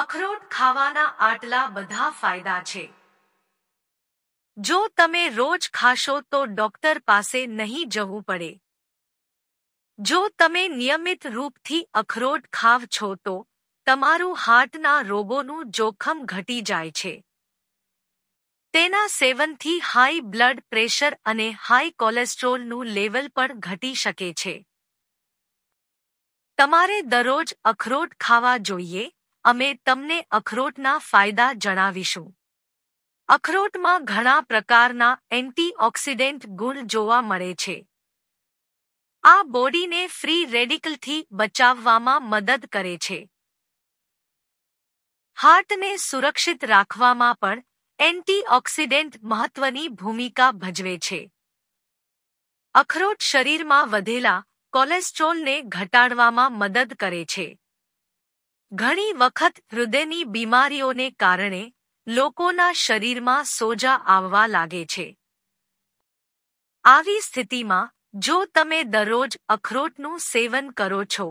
અખરોટ ખાવાના આટલા બધા ફાયદા છે જો તમે રોજ ખાશો તો ડોક્ટર પાસે નહીં જવું પડે જો તમે નિયમિત રૂપથી અખરોટ ખાવ છો તો તમારું હાર્ટના રોગોનું જોખમ ઘટી જાય છે તેના સેવનથી હાઈ બ્લડ પ્રેશર અને હાઈ કોલેસ્ટ્રોલનું લેવલ પણ ઘટી શકે છે તમારે દરરોજ અખરોટ ખાવા જોઈએ અમે તમને અખરોટના ફાયદા જણાવીશું અખરોટમાં ઘણા પ્રકારના એન્ટીઓક્સિડન્ટ ગુણ જોવા મળે છે આ બોડીને ફ્રી રેડિકલથી બચાવવામાં મદદ કરે છે હાર્ટને સુરક્ષિત રાખવામાં પણ એન્ટીઓક્સિડેન્ટ મહત્વની ભૂમિકા ભજવે છે અખરોટ શરીરમાં વધેલા કોલેસ્ટ્રોલને ઘટાડવામાં મદદ કરે છે ઘણી વખત હૃદયની બીમારીઓને કારણે લોકોના શરીરમાં સોજા આવવા લાગે છે આવી સ્થિતિમાં જો તમે દરરોજ અખરોટનું સેવન કરો છો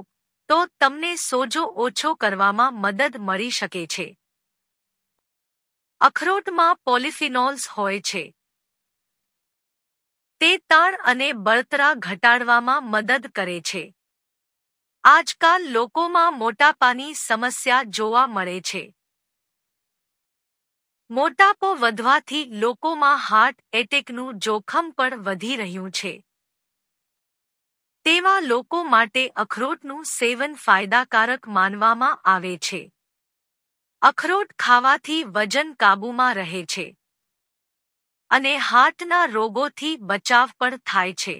તો તમને સોજો ઓછો કરવામાં મદદ મળી શકે છે અખરોટમાં પોલિફિનોલ્સ હોય છે તે તાણ અને બળતરા ઘટાડવામાં મદદ કરે છે આજકાલ લોકોમાં મોટાપાની સમસ્યા જોવા મળે છે મોટાપો વધવાથી લોકોમાં હાર્ટ એટેકનું જોખમ પણ વધી રહ્યું છે તેવા લોકો માટે અખરોટનું સેવન ફાયદાકારક માનવામાં આવે છે અખરોટ ખાવાથી વજન કાબૂમાં રહે છે અને હાર્ટના રોગોથી બચાવ પણ થાય છે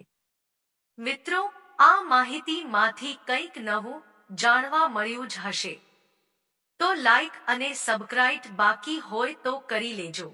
મિત્રો આ માહિતીમાંથી કંઈક નવું જાણવા મળ્યું જ હશે તો લાઈક અને સબસ્ક્રાઇબ બાકી હોય તો કરી લેજો